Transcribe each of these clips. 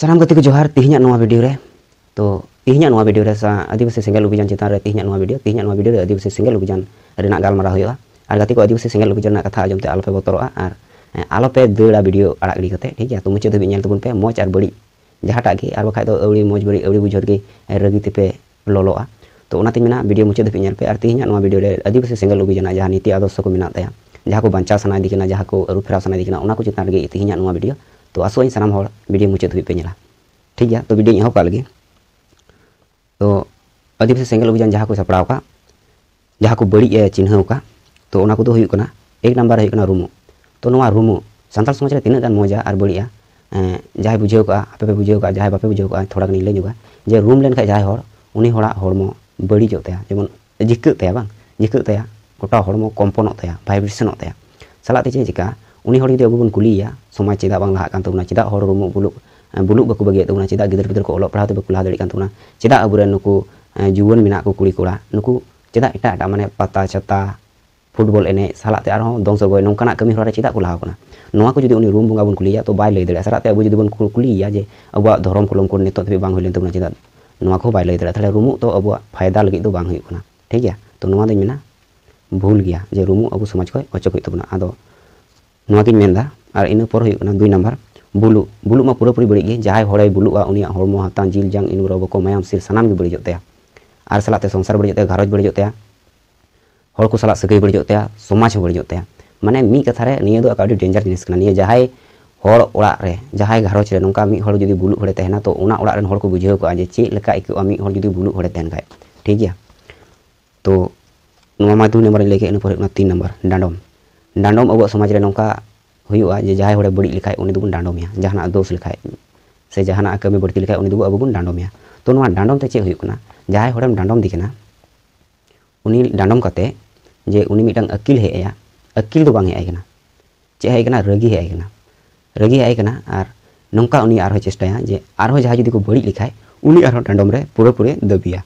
साम गति को जोहार तीन भिडियो तो तीन वीडियो रे आदिवासी सेंगल अभियान चितान रे तीन तीहे भिडियो वीडियो रे आदिवासी सेंगल अभियान गलमारा होगा और गति को आदिवासी सेंगल अभियान कथा आजमते आलोपे बतरोगा और आलोपे दाड़ा वीडियो आड़ गिड़ी ठीक है तो मुचाद धाबी तबन पे मज और बड़ी जहाँटा के और बखा तो अड़ी मज बड़ी अड़ी बुझर के रगी तेपे ललोआ तो भिडियो मुचाद धाबी पे और तीन वीडियो आदिवासी सेंगल अभियान जहाँ नीति आदर्श को मेना जहाँ को बचा सनादी जहाँ को अरुफेरा सनादी चितान तीन वीडियो ᱛᱚ ᱟᱥᱚᱜ ᱟᱹᱧ ᱥᱟᱱᱟᱢ ᱦᱚᱲ ᱵᱷᱤᱰᱤᱭᱳ ᱢᱩᱪᱟᱹᱫ ᱦᱩᱭᱩᱜ ᱯᱮ ᱧᱮᱞᱟ ᱴᱷᱤᱠ ᱜᱮᱭᱟ ᱛᱚ ᱵᱷᱤᱰᱤᱭᱳᱧ ᱮᱦᱚᱵ ᱠᱟᱜ ᱞᱮᱜᱮ ᱛᱚ ᱟᱹᱫᱤᱵᱟᱹᱥᱤ ᱥᱮᱸᱜᱮᱞ ᱚᱵᱷᱤᱡᱟᱱ ᱡᱟᱦᱟᱸ ᱠᱚ ᱥᱟᱯᱲᱟᱣ ᱠᱟᱜ ᱡᱟᱦᱟᱸ ᱠᱚ ᱵᱟᱹᱲᱤᱡ ᱮ ᱪᱤᱱᱦᱟᱹᱣ ᱠᱟᱜ ᱛᱚ ᱚᱱᱟ ᱠᱚᱫᱚ ᱦᱩᱭᱩᱜ ᱠᱟᱱᱟ ᱮᱠ ᱱᱟᱢᱵᱟᱨ ᱦᱩᱭᱩᱜ ᱠᱟᱱᱟ ᱨᱩᱢᱩ ᱛᱚ ᱱᱚᱣᱟ ᱨᱩᱢᱩ ᱥᱟᱱᱛᱟᱲ ᱥᱚᱢᱟᱡᱽ ᱨᱮ ᱛᱤᱱᱟᱹᱜ ᱜᱟᱱ ᱢᱚᱡᱟ ᱟᱨ ᱵᱟᱹᱲᱤᱡᱼᱟ ᱡᱟᱦᱟᱸᱭ ᱵᱩᱡᱷᱟᱹᱣ ᱠᱟᱜᱼᱟ ᱟᱯᱮ ᱯᱮ ᱵᱩᱡᱷᱟᱹᱣ ᱠᱟᱜᱼᱟ ᱡᱟᱦᱟᱸᱭ ᱵᱟᱯᱮ ᱵᱩᱡᱷᱟᱹᱣ ᱠᱟᱜᱼᱟ ᱛᱷᱚᱲᱟ ᱜᱟᱱᱤᱧ ᱞᱟᱹᱭ ᱧᱚᱜᱟ ᱡᱮ ᱨᱩᱢ ᱞᱮᱱᱠᱷᱟᱱ ᱡᱟᱦᱟᱸᱭ ᱦᱚᱲ ᱩᱱᱤ ᱦᱚᱲᱟᱜ ᱦᱚᱲᱢᱚ ᱵᱟᱹᱲᱤᱡᱚᱜ ᱛᱟᱭᱟ ᱡᱮᱢᱚᱱ ᱡᱤᱠᱟᱹᱜ ᱛᱟᱭᱟ ᱵᱟᱝ ᱡᱤᱠᱟᱹᱜ ᱛᱟᱭᱟ ᱜᱚᱴᱟ ᱦᱚᱲᱢᱚ ᱠᱚᱢᱯᱚᱱᱚᱜ ᱛᱟᱭᱟ ᱵᱷᱟᱭᱵᱨᱮᱥᱚᱱᱚᱜ ᱛᱟᱭᱟ ᱥᱟᱞᱟᱜ ᱛᱮ ᱪᱮᱫ ᱪᱤᱠᱟᱹᱜᱼᱟ ᱩᱱᱤ ᱦᱚᱲ ᱡᱩᱫᱤ ᱟᱵᱚ ᱵᱚᱱ ᱠᱩᱞᱤᱭᱮᱭᱟ soma cita bang lahak kantuna na cita horo buluk eh, buluk baku bagi tung na cita gitar ko olok prahatu baku lahat dari kantuna na aburan nuku eh, juwan mina ku kuli kula nuku cita ita ada mana pata cita football ene salah te arho dong so nung kana kami hora cita kula hakuna nung aku jadi uni rumbu ngabun kuliah to bai lei dari asara te abu jadi bun kuli ya je abu dorong kulong kul neto tapi bang hulen tung na cita nung aku bai lei dari asara rumu to abu faida lagi itu bang hui kuna tege to nung ada mina bul gya je rumu abu sumaj koi ocok itu kuna ado nung ati menda और इनपर पर number blue blue में पूरापूरी बड़ी जहाँ हड़े बुलूगा उन हड़मो जिल जंग इन रोबको मायाम सिर सामान बड़े और सलाते संसार बड़े घारज बड़े हड़ को सला सगई बड़े समाज बड़े माने मिद कथारे निया डेंजर जिनिस जहाँ हर ओड़े जहाँ घारज नौका मिद जुदी बुलू हड़े तहना तो ओड़े हड़ को बुझे को चेक आयको मिद जुदी बुलू हड़े तहन खाए ठीक है तो दुई नम्बर लैके इन तीन नम्बर डांडम डांडम अब समाज में नौका जहाँ बड़ी लिखा दुन डांडमे जहाँ दोस लिखा से जहाँ कमी बड़ती लिखा अब डांडमे तो डांडम से चेकना जहाँ हम डांडम दीना डांडम करते जे मिटा अकिल हे अकिल बांग हेना चे हेना रगी हेना रगी हे और नौका आर चेष्टा जे और जहाँ जुदी को बड़ी लिखा डांडम पूरा पूरे दबिया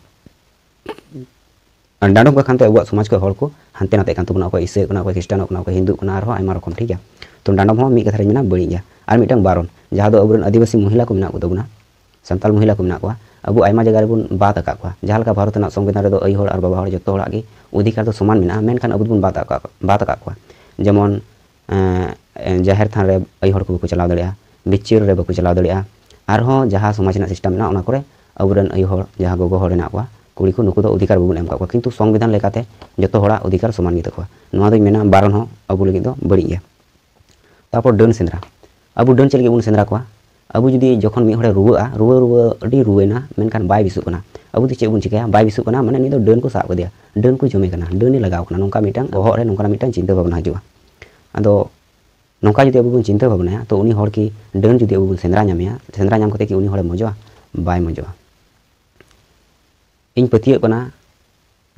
डांडोक बाखान तो अब समाज के हर को हानते नाते तबना अको इसे ख्रिस्टान अको हिंदू और ठीक है तो डांडोम हम कथा मेना बड़ी गया और मिट्टन बारन जहाँ अब आदिवासी महिला को मेना को सानताल महिला को मेना अब आम जगह बन बात का जहाँ भारत संविधान आई और बाबा जो अधिकार तो समान मेना मेखान अब बन बात का जेमन जाहिर थान आई को चलाव दड़ा बिचिर रे बाको चलाव दड़ा और जहाँ समाज सिसटेम मेना अब आई जहाँ गोगो कुड़ी नुक अधिकार बबून एम कि संविधान लेकाते जो हाँ अधिकार समान गए मेना बारन अब बड़ी है तपर डन सेंद्रा अब डन चलिए बन सेंद्रा को अब जी जो मिटे रुआ रुआ रुआ रुएना मेखान बै अब तो बन चेक बै बसुना मैं डन को सब गया डन को जमे डन ही लगवा ना बहरे ना चिंता भावना हजू अद नौका जो अब चिंता भावना तो डन जो अब सेंद्रा सेंद्रा कि मजा बै मजा ᱤᱧ ᱯᱟᱹᱛᱭᱟᱹᱜ ᱠᱟᱱᱟ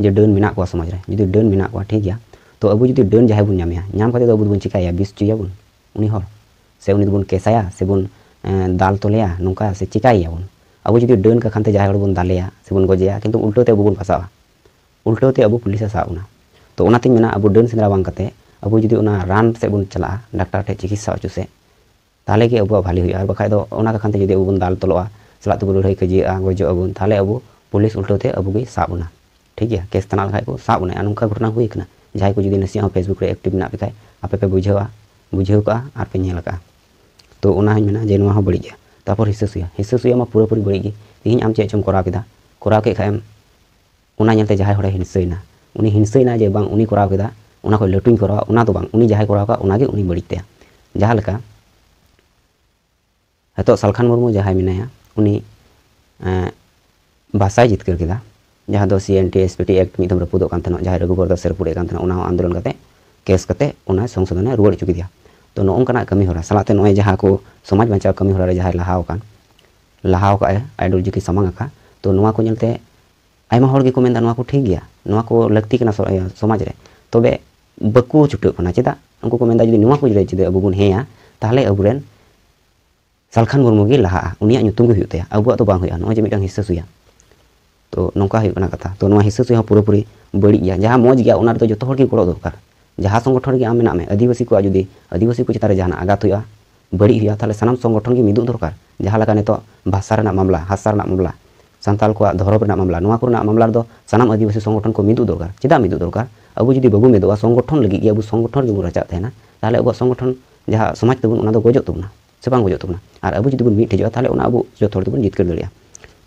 ᱡᱮ ᱰᱟᱹᱱ ᱢᱮᱱᱟᱜ ᱠᱚᱣᱟ ᱥᱚᱢᱟᱡᱽ ᱨᱮ ᱡᱩᱫᱤ ᱰᱟᱹᱱ ᱢᱮᱱᱟᱜ ᱠᱚᱣᱟ ᱴᱷᱤᱠ ᱜᱮᱭᱟ ᱛᱚ ᱟᱵᱚ ᱡᱩᱫᱤ ᱰᱟᱹᱱ ᱡᱟᱦᱟᱸᱭ ᱵᱚᱱ ᱧᱟᱢᱮᱭᱟ ᱧᱟᱢ ᱠᱟᱛᱮ ᱫᱚ ᱟᱵᱚ ᱫᱚᱵᱚᱱ ᱪᱤᱠᱟᱹᱭᱟ ᱵᱤᱥ ᱪᱚᱭᱟᱵᱚᱱ ᱩᱱᱤ ᱦᱚᱲ ᱥᱮ ᱩᱱᱤ ᱫᱚᱵᱚᱱ ᱠᱮᱥᱟᱭᱟ ᱥᱮᱵᱚᱱ ᱫᱟᱞ ᱛᱚᱞᱮᱭᱟ ᱱᱚᱝᱠᱟ ᱥᱮ ᱪᱤᱠᱟᱹᱭᱮᱭᱟᱵᱚᱱ ᱟᱵᱚ ᱡᱩᱫᱤ ᱰᱟᱹᱱ ᱠᱟ ᱠᱷᱟᱱᱛᱮ ᱡᱟᱦᱟᱸᱭ ᱦᱚᱲ ᱵᱚᱱ ᱫᱟᱞᱮᱭᱟ ᱥᱮᱵᱚᱱ ᱜᱚᱡᱮᱭᱟ ᱠᱤᱱᱛᱩ ᱩᱞᱴᱟᱹ ᱛᱮ ᱟᱵᱚ ᱵᱚᱱ ᱯᱷᱟᱥᱟᱜᱼᱟ ᱩᱞᱴᱟᱹ ᱛᱮ ᱟᱵᱚ ᱯᱩᱞᱤᱥ ᱮ ᱥᱟᱵ ᱵᱚᱱᱟ ᱛᱚ ᱚᱱᱟᱛᱮᱧ ᱢᱮᱱᱟ ᱟᱵᱚ ᱰᱟᱹᱱ ᱥᱮᱸᱫᱽᱨᱟ ᱵᱟᱝ ᱠᱟᱛᱮ ᱟᱵᱚ ᱡᱩᱫᱤ ᱚᱱᱟ ᱨᱟᱱ ᱥᱮᱫ ᱵᱚᱱ ᱪᱟᱞᱟᱜᱼᱟ ᱰᱟᱠᱛᱟᱨ ᱴᱷᱮᱱ ᱪᱤᱠᱤᱛᱥᱟ ᱦᱚᱪᱚ ᱥᱮ ᱛᱟᱦᱞᱮ ᱜᱮ ᱟᱵᱚᱣᱟᱜ ᱵᱷᱟᱹᱞᱤ ᱦᱩᱭᱩᱜᱼᱟ ᱟᱨ ᱵᱟᱠᱷᱟᱡ ᱫᱚ ᱚᱱᱟ ᱠᱷᱟᱱᱛᱮ ᱡᱩᱫᱤ ᱟᱵᱚ ᱵᱚᱱ ᱫᱟᱞ ᱛᱚᱞᱚᱜᱼᱟ ᱥᱟᱞᱟᱜ ᱛᱮᱵᱚᱱ ᱞᱟᱹᱲᱦᱟᱹᱭ ᱠᱟᱹᱡᱤᱭᱟᱜᱼᱟ ᱜᱚᱡᱚᱜ ᱟᱵᱚᱱ ᱛᱟᱦᱞᱮ ᱟᱵᱚ पुलिस उल्टोते अबुगे साबना ठीक है केस तनाल लगाए को साबना या नुका घटना हुई कना जाय को जदी नसिया फेसबुक रे एक्टिव ना पेथाय आपे पे बुझेवा बुझेउ का आर पे नेलका तो उना हि मेना जेनवा हो बड़ी गया तापर तो हिससुया हिससुया मा पुरा पुरी बड़ी गी तिहिं आम चे चम करा केदा करा के खायम उना नेलते जाय होड़े हिनसैना उनी हिनसैना जे बांग उनी करा केदा उना को लटुइ करवा उना तो बांग उनी जाय करा का उना के उनी बड़ी ते तो ᱵᱷᱟᱥᱟᱭ ᱡᱤᱛᱠᱟᱹᱨ ᱠᱮᱫᱟ ᱡᱟᱦᱟᱸ ᱫᱚ C N T S P T act ᱢᱤᱫ ᱫᱷᱚᱢ ᱨᱟᱹᱯᱩᱫᱚᱜ ᱠᱟᱱ ᱛᱟᱦᱮᱱᱟ ᱡᱟᱦᱟᱸᱭ ᱨᱚᱜᱷᱩᱵᱚᱨ ᱫᱟᱥ ᱨᱟᱹᱯᱩᱫᱮ ᱠᱟᱱ ᱛᱟᱦᱮᱱᱟ ᱚᱱᱟ ᱦᱚᱸ ᱟᱱᱫᱳᱞᱚᱱ ᱠᱟᱛᱮ ᱠᱮᱥ ᱠᱟᱛᱮ ᱚᱱᱟ ᱥᱚᱝᱥᱳᱫᱷᱚᱱᱮ ᱨᱩᱣᱟᱹᱲ ᱦᱚᱪᱚ ᱠᱮᱫᱮᱭᱟ ᱛᱚ ᱱᱚᱝᱠᱟᱱᱟᱜ ᱠᱟᱹᱢᱤ ᱦᱚᱨᱟ ᱥᱟᱞᱟᱜᱛᱮ ᱱᱚᱜᱼᱚᱭ ᱡᱟᱦᱟᱸ ᱠᱚ ᱥᱚᱢᱟᱡᱽ ᱵᱟᱧᱪᱟᱣ ᱠᱟᱹᱢᱤ ᱦᱚᱨᱟ ᱨᱮ ᱡᱟᱦᱟᱸᱭ ᱞᱟᱦᱟᱣ ᱟᱠᱟᱱ ᱞᱟᱦᱟᱣ ᱟᱠᱟᱫ ᱟᱭᱰᱳᱞᱚᱡᱤ ᱠᱤ ᱥᱟᱢᱟᱝ ᱟᱠᱟᱫ ᱛᱚ ᱱᱚᱣᱟ ᱠᱚ ᱧᱮᱞᱛᱮ ᱟᱭᱢᱟ ᱦᱚᱲ ᱜᱮᱠᱚ ᱢᱮᱱᱫᱟ ᱱᱚᱣᱟ ᱠᱚ ᱴᱷᱤᱠ ᱜᱮᱭᱟ ᱱᱚᱣᱟ ᱠᱚ ᱞᱟᱹᱠᱛᱤ ᱠᱟᱱᱟ ᱥᱚᱢᱟᱡᱽ ᱨᱮ ᱛᱚᱵᱮ ᱵᱟᱠᱚ ᱪᱷᱩᱴᱟᱹᱜ ᱠᱟᱱᱟ ᱪᱮᱫᱟᱜ ᱩᱱᱠᱩ ᱠᱚ ᱢᱮᱱᱫᱟ ᱡᱩᱫᱤ ᱱᱚᱣᱟ ᱠᱚ ᱡᱩᱫᱤ ᱟᱵᱚ ᱵᱚᱱ ᱦᱮᱸᱭᱟ ᱛᱟᱦᱞᱮ ᱟᱵᱚᱨᱮᱱ ᱥᱟᱞᱠᱷᱟᱱ ᱢᱩᱨᱢᱩ ᱜᱮ ᱞᱟᱦᱟᱜᱼᱟ ᱩᱱᱤᱭᱟᱜ ᱧᱩᱛᱩᱢ ᱜᱮ ᱦᱩᱭᱩᱜ ᱛᱟᱭᱟ ᱟᱵᱚᱣᱟᱜ ᱫᱚ ᱵᱟᱝ ᱦᱩᱭᱩᱜᱼᱟ ᱱᱚᱜᱼᱚᱭ ᱡᱮ ᱢᱤᱫᱴᱟᱝ ᱦᱤᱥᱟᱹ ᱥᱩᱭᱟ तो नौका कथा तो ना हिसाब से पूरी बड़ी जहाँ मज़ गया तो जो हर गोड़ दरकार जहाँ संगठन के आम में आदिवासी को जुदी आदिवासी को चितान जहाँ आगत हो बड़ी तेल सामान संगठन के मिदू दरकार जहाँ नित भाषा मामला हासा मामला सानाल को धरब मामला ना मामलार सामान आदिवासी संगठन को मिदू दरकार चेदा मिदू दरकार अब जी बाबू मेदा संगठन लगे अब संगठन के बो रचा तेहन तेल अब संगठन जहाँ समाज तब गजो तब से गजो और अब जी बोन मिटेजा तेल अब जो जितकर दाया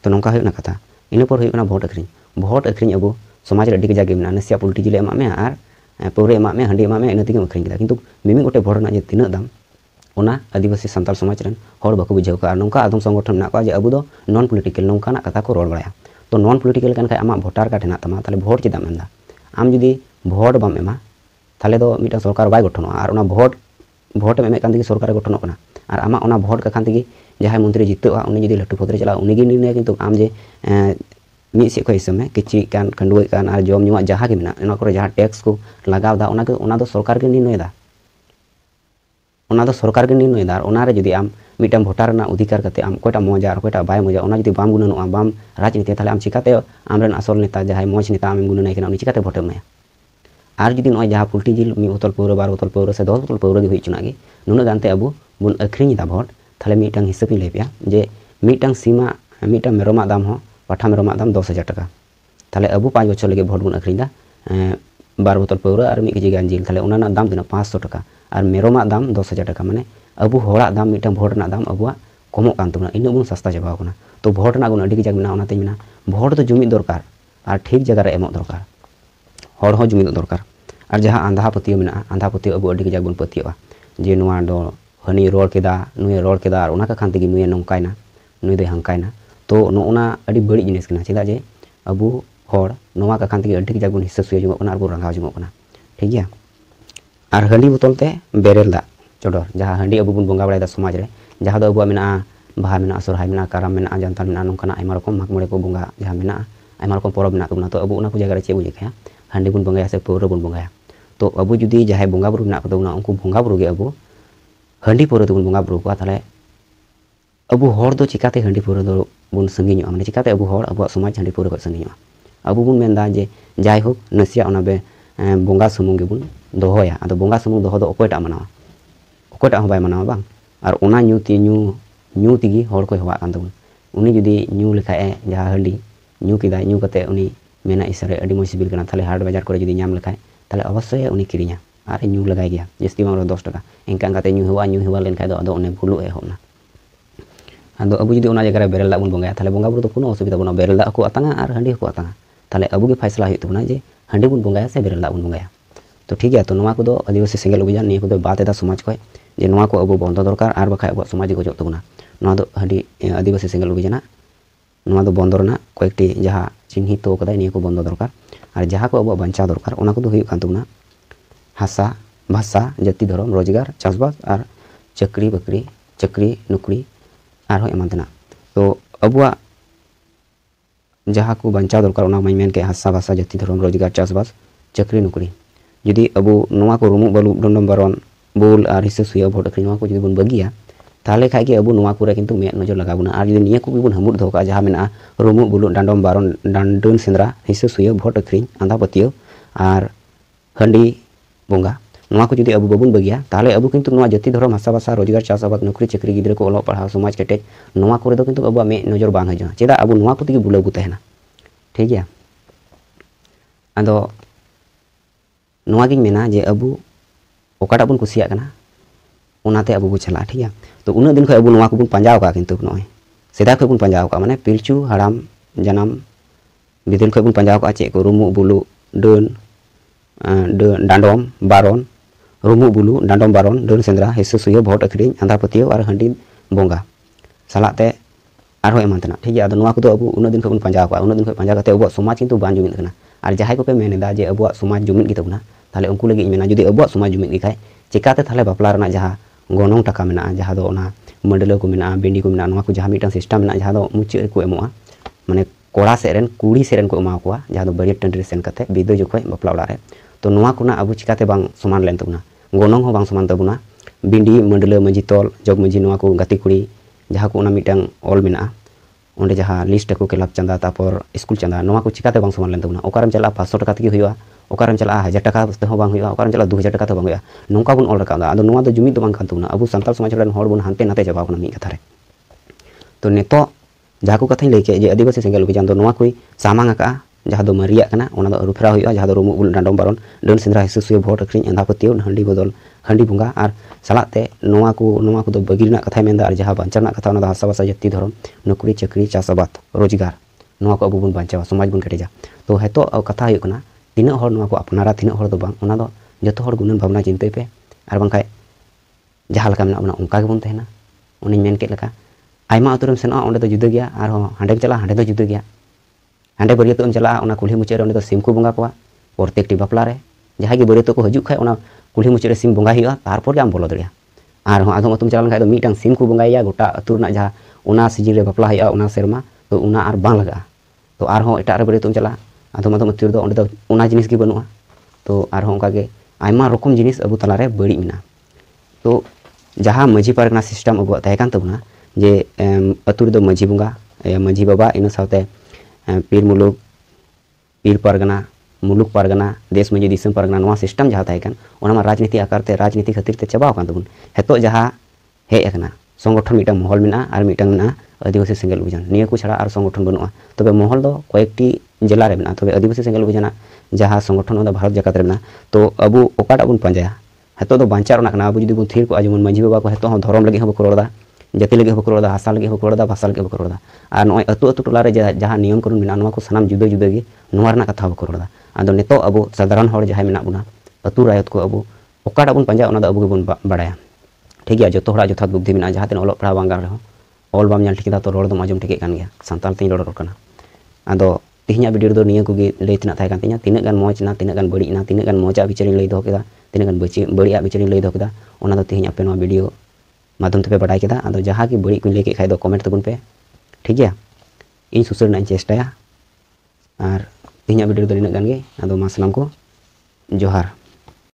तो नौका कथा इनपर होना भोट आखिरी भोट आखिरी अब समाज में अगर जगह मेरा ना पोल्ट्री जिले एमा और पौरे एमा हाँ एमा इनती आखिरी कि मिमि गोटे भोट में तीना दाम आदिवासी सानल समाज बाको बुझे और ना आदम संगठन मेरा जे अब नन पोलिटिकल नौका कथा को रड़ा तो नन पोलिटिकल आम भोटार कार्ड हेना तेल भोट चेदा मेरा आम जी भोट बम एमा तेल तो मिट्ट सरकार बै गठन और भोट भोटे सरकार गठन और आम भोट का कखान जहाँ मंत्री जितना उन्हें जी लाठू पदरे चला निर्णय आम जे हिसाब में किची किचिकान खंडुकान जम नुआ जहाँ के जहाँ टैक्स को लगवा सरकार के निर्णय सरकार के निर्णय और जी मिट्ट भोटार उधिकार करते कोटा मजा और कोटा बै मजा और जी बा गुणाना बम राजनीति तेल आम चिकाते आमरेन असल नेता जहाँ मज नेता आम गुणाना उन्हें चिकाते भोटे मे और जी जहाँ पुलटी जिल मतल पौरा बार बोतल पौरा से दस बोतल पौरा हो चुना नुनाते अब बन आखिरी भोट तेल मीटा हिसाब ही लैपे जे मीटा सीमा मीटा मेरम दाम पाठा मेरम दाम दस हज़ार ᱫᱚᱥ तेल अब पाँच बचर लगे भोट बन आखिरी बार बोतल पौरा और एक केजी गान जेल थे दाम तीन पाँच सौ टाका और मेरम दाम दस हज़ार टाका माने अब हर दाम मीटा भोट दाम अब कम इन बन सस्ता चाबा तो भोट कजाक गजाक मेना भोट तो जुमी दरकार और ठीक जगह एम दरकार जुमी दरकार और जहाँ आंधा पतियों में आंधा पतियों अब कजाक बन पतियों जे नो हनी रोड केदा नुए रोड केदा और उनका खान तेगी नुए नौकायना नुए दे हंकायना तो नोना अड़ी बड़ी जिनिस केना चेदा जे अब हर नोवा का खान तेगी अड़ी जाबन हिसाब सुय जुमो और रंगा जुमो ठीक है और हनी बोतल ते बेरेल दा चोडर जहां हनी अब बन बंगा बड़ा समाज रे जहां दो अब मेना ᱵᱟᱦᱟ ᱢᱮᱱᱟᱜᱼᱟ ᱥᱚᱨᱦᱟᱭ ᱢᱮᱱᱟᱜᱼᱟ ᱠᱟᱨᱟᱢ ᱢᱮᱱᱟᱜᱼᱟ ᱡᱟᱱᱛᱷᱟᱲ ᱢᱮᱱᱟᱜᱼᱟ ᱱᱚᱝᱠᱟᱱᱟᱜ ᱟᱭᱢᱟ ᱨᱚᱠᱚᱢ ᱢᱟᱜ ᱢᱚᱬᱮ ᱠᱚ ᱵᱚᱸᱜᱟ ᱡᱟᱦᱟᱸ ᱢᱮᱱᱟᱜᱼᱟ ᱟᱭᱢᱟ ᱨᱚᱠᱚᱢ ᱯᱚᱨᱚᱵᱽ ᱢᱮᱱᱟᱜ ᱛᱟᱵᱚᱱᱟ ᱛᱚ ᱟᱵᱚ ᱚᱱᱟ ᱠᱚ ᱡᱟᱭᱜᱟ ᱨᱮ ᱪᱮᱫ ᱵᱚᱱ ᱪᱤᱠᱟᱹᱭᱟ ᱦᱟᱺᱰᱤ ᱵᱚᱱ ᱵᱚᱸᱜᱟᱭᱟ ᱥᱮ ᱯᱟᱹᱣᱨᱟᱹ ᱵᱚᱱ ᱵᱚᱸᱜᱟᱭᱟ ᱛᱚ ᱟᱵᱚ ᱡᱩᱫᱤ ᱡᱟᱦᱟᱸᱭ ᱵᱚᱸᱜᱟ ᱵᱩᱨᱩ ᱢᱮᱱᱟᱜ ᱠᱚ ᱛᱟᱵᱚᱱᱟ ᱩᱱᱠᱩ ᱵᱚᱸᱜᱟ ᱵᱩᱨᱩ ᱜᱮ ᱟᱵᱚ ᱦᱟᱺᱰᱤ ᱯᱟᱹᱣᱨᱟᱹ ᱛᱮᱵᱚᱱ ᱵᱚᱸᱜᱟ ᱵᱩᱨᱩ ᱠᱚᱣᱟ ᱛᱟᱦᱚᱞᱮ ᱟᱵᱚ ᱦᱚᱲ ᱫᱚ ᱪᱤᱠᱟᱹᱛᱮ ᱦᱟᱺᱰᱤ ᱯᱟᱹᱣᱨᱟᱹ ᱫᱚ ᱵᱚᱱ ᱥᱟᱺᱜᱤᱧᱚᱜᱼᱟ ᱢᱟᱱᱮ ᱪᱤᱠᱟᱹᱛᱮ ᱟᱵᱚ ᱦᱚᱲ ᱟᱵᱚᱣᱟᱜ ᱥᱚᱢᱟᱡᱽ ᱦᱟᱺᱰᱤ ᱯᱟᱹᱣᱨᱟᱹ ᱠᱷᱚᱱ ᱥᱟᱺᱜᱤᱧᱚᱜᱼᱟ ᱟᱵᱚ ᱵᱚᱱ ᱢᱮᱱᱫᱟ ᱡᱮ ᱡᱟᱭᱦᱳᱠ ᱱᱟᱥᱮᱭᱟᱜ ᱚᱱᱟ ᱵᱮ ᱵᱚᱸᱜᱟ ᱥᱩᱢᱩᱝ ᱜᱮᱵᱚᱱ ᱫᱚᱦᱚᱭᱟ ᱟᱫᱚ ᱵᱚᱸᱜᱟ ᱥᱩᱢᱩᱝ ᱫᱚᱦᱚ ᱫᱚ ᱚᱠᱚᱭᱴᱟᱜ ᱢᱟᱱᱟᱣᱟ ᱚᱠᱚᱭᱴᱟᱜ ᱦᱚᱸ ᱵᱟᱭ ᱢᱟᱱᱟᱣᱟ ᱵᱟᱝ ᱟᱨ ᱚᱱᱟ ᱧᱩ ᱛᱮ ᱧᱩ ᱧᱩ ᱛᱮᱜᱮ ᱦᱚᱲ ᱠᱚᱭ ᱦᱮᱣᱟᱜ ᱠᱟᱱ ᱛᱟᱵᱚᱱᱟ ᱩᱱᱤ ᱡᱩᱫᱤ ᱧᱩ ᱞᱮᱠᱷᱟᱡ ᱡᱟᱦᱟᱸ ᱦᱟᱺᱰᱤ ᱧᱩ ᱠᱮᱫᱟᱭ ᱧᱩ ᱠᱟᱛᱮᱫ ᱩᱱᱤ ᱢᱮᱱᱟ ᱤᱥᱟᱹᱨᱮ ᱟᱹᱰᱤ ᱢᱚᱡᱽ ᱥᱤᱵᱤᱞ ᱠᱟᱱᱟ ᱛᱟᱦᱚᱞᱮ ᱦᱟᱴ ᱵᱟᱡᱟᱨ ᱠᱚᱨᱮ ᱡᱩᱫᱤ ᱧᱟᱢ ᱞᱮᱠᱷᱟᱡ ᱛᱟᱦᱚᱞᱮ ᱚᱵᱚᱥᱥᱳᱭ ᱩᱱᱤ ᱠᱤᱨᱤᱧᱟ आरें लगे गया जिस दस टाक इनका नू हाँ भूलू एहना अब अब जी जगह बेरल दाग बंगा तेल बंगा बुरा तो असुविधा बना बेरल दाग को अतंगा और हाँ को अतंगा तेल अब फैसला होना जे हाँ बन बंगा से बेरल दाग बन बंगा तो ठीक है तो ना को आदिवासी सेगल अभियान नहीं बात समाज खोज जे को अब बंद दरकार और बाखा अब समाज गजो आदिवासी सेगल अभियान बंद कैकटी जहाँ चिन्हित कदा नहीं बंद दरकार और जहाँ को अब बचा दरकार तबना हासा भाषा जाति धर्म रोजगार चाषबास और चाकरी बकरी चाकरी नौकरी और एमाना तो अब जहाँ को बचा दरकार हासा भाषा जाति धर्म रोजगार चाषबास चाकरी नौकरी जी अब को रुमु बलू डंडम बारन बोल और हिस्सा सुय भोट आखिरी जो बगिया तेल खाए अब कितु नजर लगा बोना और जो निब हमुट दौक जहाँ मेरा रुमु बलू डांडम बारन डांडन सेंद्रा हिसाब सुय भोट आखिरी आंदा पतियो और हंडी ᱵᱚᱸᱜᱟ ᱱᱚᱣᱟ ᱠᱚ ᱡᱩᱫᱤ ᱟᱵᱚ ᱵᱟᱵᱚᱱ ᱵᱟᱹᱜᱤᱭᱟ ᱛᱟᱦᱚᱞᱮ ᱟᱵᱚ ᱠᱤᱱᱛᱩ ᱱᱚᱣᱟ ᱡᱟᱹᱛᱤ ᱫᱷᱚᱨᱚᱢ ᱦᱟᱥᱟ ᱵᱷᱟᱥᱟ ᱨᱳᱡᱽᱜᱟᱨ ᱪᱟᱥᱟᱵᱟᱫ ᱱᱚᱠᱨᱤ ᱪᱟᱹᱠᱨᱤ ᱜᱤᱫᱽᱨᱟᱹ ᱠᱚ ᱚᱞᱚᱜ ᱯᱟᱲᱦᱟᱣ ᱥᱚᱢᱟᱡᱽ ᱠᱮᱴᱮᱡ ᱱᱚᱣᱟ ᱠᱚᱨᱮ ᱫᱚ ᱠᱤᱱᱛᱩ ᱟᱵᱚᱣᱟᱜ ᱢᱮᱫ ᱱᱚᱡᱚᱨ ᱵᱟᱝ ᱦᱤᱡᱩᱜᱼᱟ ᱪᱮᱫᱟᱜ ᱟᱵᱚ ᱱᱚᱣᱟ ᱠᱚ ᱛᱮᱜᱮ ᱵᱩᱞᱟᱹᱣ ᱵᱚ ᱛᱟᱦᱮᱱᱟ ᱴᱷᱤᱠ ᱜᱮᱭᱟ ᱟᱫᱚ ᱱᱚᱣᱟ ᱜᱤᱧ ᱢᱮᱱᱟ ᱡᱮ ᱟᱵᱚ ᱚᱠᱟᱴᱟᱜ ᱵᱚᱱ ᱠᱩᱥᱤᱭᱟᱜ ᱠᱟᱱᱟ ᱚᱱᱟᱛᱮ ᱟᱵᱚ ᱵᱚ ᱪᱟᱞᱟᱜᱼᱟ ᱴᱷᱤᱠ ᱜᱮᱭᱟ ᱛᱚ ᱩᱱᱟᱹᱜ ᱫᱤᱱ ᱠᱷᱚᱱ ᱟᱵᱚ ᱱᱚᱣᱟ ᱠᱚᱵᱚᱱ ᱯᱟᱸᱡᱟᱣ ᱠᱟᱜᱼᱟ ᱠᱤᱱᱛᱩ ᱱᱚᱜᱼᱚᱭ ᱥᱮᱫᱟᱭ ᱠᱷᱚᱱ ᱵᱚᱱ ᱯᱟᱸᱡᱟᱣ ᱠᱟᱜᱼᱟ ᱢᱟᱱᱮ ᱯᱤᱞᱪᱩ ᱦᱟᱲᱟᱢ ᱡᱟᱱᱟᱢ ᱵᱤᱫᱟᱹᱞ ᱠᱷᱚᱱ ᱵᱚᱱ ᱯᱟᱸᱡᱟᱣ ᱠᱟᱜᱼᱟ ᱪᱮᱫ ᱠᱚ ᱨᱩᱢᱩᱜ ᱵᱩᱞᱩᱜ ᱰᱟᱹᱱ डांडम बारन रुमु बुलु डांडम बारन दन सेंद्रा हेसु सुयो भोट अखरी आंधा पतियो और हंडी बंगा सलाते आरो एमानतना ठीक है अब नुवा को अब उन दिन खन पंजा को उन दिन खन पंजा करते अब समाज किंतु बान जुमित करना और जहाय को पे मेने दा जे अब समाज जुमित की तबना ताले उनको लगे इमेना जदी अब समाज जुमित की खाय चेकाते ताले बापला रना जहा गोनोंग टका मेना जहा दो ना मंडले को मेना बेंडी को मेना नुवा को जहा मिटा सिस्टम मेना जहा दो मुचि को एमोआ माने कोड़ा सेरन कुड़ी सेरन को उमा कोआ जहा दो बड़ी टंडरी सेन करते बिदो जो बापला उड़ा रहे ᱛᱚ ᱱᱚᱣᱟ ᱠᱚᱱᱟ ᱟᱵᱚ ᱪᱤᱠᱟᱛᱮ ᱵᱟᱝ ᱥᱚᱢᱟᱱ ᱞᱮᱱ ᱛᱟᱵᱚᱱᱟ ᱜᱚᱱᱚᱝ ᱦᱚᱸ ᱵᱟᱝ ᱥᱚᱢᱟᱱ ᱛᱟᱵᱚᱱᱟ ᱵᱤᱸᱰᱤ ᱢᱟᱹᱰᱞᱟᱹ ᱢᱟᱹᱡᱷᱤ ᱛᱚᱞ ᱡᱚᱜᱽ ᱢᱟᱹᱡᱷᱤ ᱱᱚᱣᱟ ᱠᱚ ᱜᱟᱛᱮ ᱠᱩᱲᱤ ᱡᱟᱦᱟᱸ ᱠᱚ ᱚᱱᱟ ᱢᱤᱫᱴᱟᱝ ᱚᱞ ᱢᱮᱱᱟᱜᱼᱟ ᱚᱸᱰᱮ ᱡᱟᱦᱟᱸ ᱞᱤᱥᱴ ᱟᱠᱚ ᱠᱞᱟᱵᱽ ᱪᱟᱸᱫᱟ ᱛᱟᱯᱚᱨ ᱥᱠᱩᱞ ᱪᱟᱸᱫᱟ ᱱᱚᱣᱟ ᱠᱚ ᱪᱤᱠᱟᱛᱮ ᱵᱟᱝ ᱥᱚᱢᱟᱱ ᱞᱮᱱ ᱛᱟᱵᱚᱱᱟ ᱚᱠᱟᱨᱮᱢ ᱪᱟᱞᱟᱜᱼᱟ ᱯᱟᱸᱪᱥᱚ ᱴᱟᱠᱟ ᱛᱮᱜᱮ ᱦᱩᱭᱩᱜᱼᱟ ᱚᱠᱟᱨᱮᱢ ᱪᱟᱞᱟᱜᱼᱟ ᱦᱟᱡᱟᱨ ᱴᱟᱠᱟ ᱛᱮᱦᱚᱸ ᱵᱟᱝ ᱦᱩᱭᱩᱜᱼᱟ ᱚᱠᱟᱨᱮᱢ ᱪᱟᱞᱟᱜᱼᱟ ᱫᱩ ᱦᱟᱡᱟᱨ ᱴᱟᱠᱟ ᱛᱮᱦᱚᱸ ᱵᱟᱝ ᱦᱩᱭᱩᱜᱼᱟ ᱱᱚᱝᱠᱟ ᱵᱚᱱ ᱚᱞ ᱨᱟᱠᱟᱵ ᱮᱫᱟ ᱟᱫᱚ ᱱᱚᱣᱟ ᱫᱚ ᱡᱩᱢᱤᱫ ᱫᱚ ᱵᱟᱝ ᱠᱟᱱ ᱛᱟᱵᱚᱱᱟ ᱟᱵᱚ ᱥᱟᱱᱛᱟᱲ ᱥᱚᱢᱟᱡᱽ ᱨᱮᱱ ᱦᱚᱲ ᱵᱚᱱ ᱦᱟᱱᱛᱮ ᱱᱟᱛᱮ ᱪᱟᱵᱟᱣ ᱠᱟᱱᱟ ᱢᱤᱫ ᱠᱟᱛᱷᱟ ᱨᱮ ᱛᱚ ᱱᱤᱛᱚᱜ ᱡᱟᱦᱟᱸ ᱠᱚ ᱠᱟᱛᱷᱟᱧ ᱞᱟᱹᱭ ᱠᱮᱫ ᱡᱮ ᱟᱹᱫᱤᱵᱟᱹᱥᱤ ᱥᱮᱸᱜᱮᱞ ᱚᱵᱷᱤᱡᱟᱱ ᱫᱚ ᱱᱚᱣᱟ ᱠᱚᱭ ᱥᱟᱢᱟᱝ ᱟᱠᱟᱜᱼᱟ जहाँ मारियां रुफरा जहाँ रुमुक बुले डांडम बारन डन सेंद्रा हिसु सुय भोट अखिल अंधा पत हाँ बदल हाँ बंगा और सलाते बगी कथा मैं जहाँ बांचा कथा हासा बासा जाति धर्म नौकरी चाकरी चाषाबाद रोजगार ना को अब बचा समाज बन कटेजा तो हेतु कथा होना तीना अपनारा तीना जो गुणन भावना चिंत पे और बाखा जहाँ उनका उन्हीं मन कैदा अमा उतरम सेना जुदा गया हाँ चला हाँ जुदा गया ᱦᱟᱸᱰᱮ ᱵᱟᱹᱨᱭᱟᱹᱛᱚᱜ ᱮᱢ ᱪᱟᱞᱟᱜᱼᱟ ᱚᱱᱟ ᱠᱩᱞᱦᱤ ᱢᱩᱪᱟᱹᱫ ᱨᱮ ᱚᱸᱰᱮ ᱫᱚ ᱥᱤᱢ ᱠᱚ ᱵᱚᱸᱜᱟ ᱠᱚᱣᱟ ᱯᱨᱚᱛᱮᱠᱴᱤ ᱵᱟᱯᱞᱟ ᱨᱮ ᱡᱟᱦᱟᱸᱭ ᱜᱮ ᱵᱟᱹᱨᱭᱟᱹᱛᱚᱜ ᱠᱚ ᱦᱤᱡᱩᱜ ᱠᱷᱟᱡ ᱚᱱᱟ ᱠᱩᱞᱦᱤ ᱢᱩᱪᱟᱹᱫ ᱨᱮ ᱥᱤᱢ ᱵᱚᱸᱜᱟᱭ ᱦᱩᱭᱩᱜᱼᱟ ᱛᱟᱨᱯᱚᱨ ᱜᱮ ᱟᱢ ᱵᱚᱞᱚ ᱫᱟᱲᱮᱭᱟᱜᱼᱟ ᱟᱨᱦᱚᱸ ᱟᱫᱚᱢ ᱟᱛᱩᱢ ᱪᱟᱞᱟᱣ ᱞᱮᱱᱠᱷᱟᱡ ᱫᱚ ᱢᱤᱫᱴᱟᱝ ᱥᱤᱢ ᱠᱚ ᱵᱚᱸᱜᱟᱭᱮᱭᱟ ᱜᱚᱴᱟ ᱟᱛᱩ ᱨᱮᱱᱟᱜ ᱡᱟᱦᱟᱸ ᱚᱱᱟ ᱥᱤᱡᱤᱱ ᱨᱮ ᱵᱟᱯᱞᱟ ᱦᱩᱭᱩᱜᱼᱟ ᱚᱱᱟ ᱥᱮᱨᱢᱟ ᱛᱚ ᱚᱱᱟ ᱟᱨ ᱵᱟᱝ ᱞᱟᱜᱟᱜᱼᱟ ᱛᱚ ᱟᱨᱦᱚᱸ ᱮᱴᱟᱜ ᱨᱮ ᱵᱟᱹᱨᱭᱟᱹᱛᱚᱜ ᱮᱢ ᱪᱟᱞᱟᱜᱼᱟ ᱟᱫᱚᱢ ᱟᱫᱚᱢ ᱟᱛᱩ ᱨᱮᱫᱚ ᱚᱸᱰᱮ ᱫᱚ ᱚᱱᱟ ᱡᱤᱱᱤᱥ ᱜᱮ ᱵᱟᱹᱱᱩᱜᱼᱟ ᱛᱚ ᱟᱨᱦᱚᱸ ᱚᱱᱠᱟᱜᱮ ᱟᱭᱢᱟ ᱨᱚᱠᱚᱢ ᱡᱤᱱᱤᱥ ᱟᱵᱚ ᱛᱟᱞᱟᱨᱮ ᱵᱟᱹᱲᱤᱡ ᱢᱮᱱᱟᱜᱼᱟ ᱛᱚ ᱡᱟᱦᱟᱸ ᱢᱟᱺᱡᱷᱤ ᱯᱟᱨᱜᱟᱱᱟ ᱥᱤᱥᱴᱮᱢ ᱟᱵᱚᱣᱟᱜ ᱛᱟᱦᱮᱸ ᱠᱟᱱ ᱛᱟᱵᱚᱱᱟ ᱡᱮ ᱟᱛᱩ ᱨᱮᱫᱚ ᱢᱟᱺᱡᱷᱤ ᱵᱚᱸᱜᱟ ᱢᱟᱺᱡᱷᱤ ᱵᱟᱵᱟ ᱤᱱᱟᱹ ᱥᱟᱶᱛᱮ पीर मुलुक पीर परगना मुलुक परगना देश में जी परगना नवा सिस्टम जहाँ तहन ओना राजनीति आकारते राजनीति खातिर ते चाबा तबन हेतो जहाँ हेकना संगठन मिट्ट महल में और मिटा आदिवासी सेंगल अभियान निया को छड़ा और संगठन बनू तब महल तो कैकटी जिला में तब आदिवासी सेंगल अभियान जहाँ संगठन भारत जगत रे तो अब अकाटा बन पाजा हेतो दो तो बांचार अब जुदी बन थीर को जमीन मांझी बाबा को हेतो हाँ धर्म लगे बो रहा jati lagi hukum roda, asal lagi hukum roda, pasal lagi hukum roda. Atau noy atu atu tulare jah jahan niyom kurun mina nuwaku sanam juda juda gi nuwar na katha hukum lada. Atau neto abu sadaran hor jahai mina buna atu rayat ku abu okar abun panja onada abu gibun badaya. Tegi aja tuh rajut hat bukti mina jahat ini allah prabang gar leh. All bam yang tikita tuh lor do majum tiket kan gya. Santal tini rokana lorkana. Atau tihnya video do niyom kugi leh tina thaykan tihnya tina gan moj na tina gan beri na tina kan gan moja bicarin leh do kita tina gan a bicarin leh do kita onada tihnya penwa video ᱢᱟᱫᱽᱫᱷᱚᱢ ᱛᱮᱯᱮ ᱵᱟᱰᱟᱭ ᱠᱮᱫᱟ ᱟᱫᱚ ᱡᱟᱦᱟᱸ ᱜᱮ ᱵᱟᱹᱲᱤᱡ ᱠᱚᱧ ᱞᱟᱹᱭ ᱠᱮᱫ ᱠᱷᱟᱡ ᱫᱚ ᱠᱚᱢᱮᱱᱴ ᱛᱟᱵᱚᱱ ᱯᱮ ᱴᱷᱤᱠ ᱜᱮᱭᱟ ᱤᱧ ᱥᱩᱥᱟᱹᱨ ᱨᱮᱱᱟᱜ ᱤᱧ ᱪᱮᱥᱴᱟᱭᱟ ᱟᱨ ᱛᱮᱦᱮᱧᱟᱜ ᱵᱷᱤᱰᱤᱭᱳ ᱫᱚ ᱱᱤᱱᱟᱹᱜ ᱜᱟᱱ ᱜᱮ ᱟᱫᱚ ᱢᱟ ᱥᱟᱱᱟᱢ ᱠᱚ ᱡᱚᱦᱟᱨ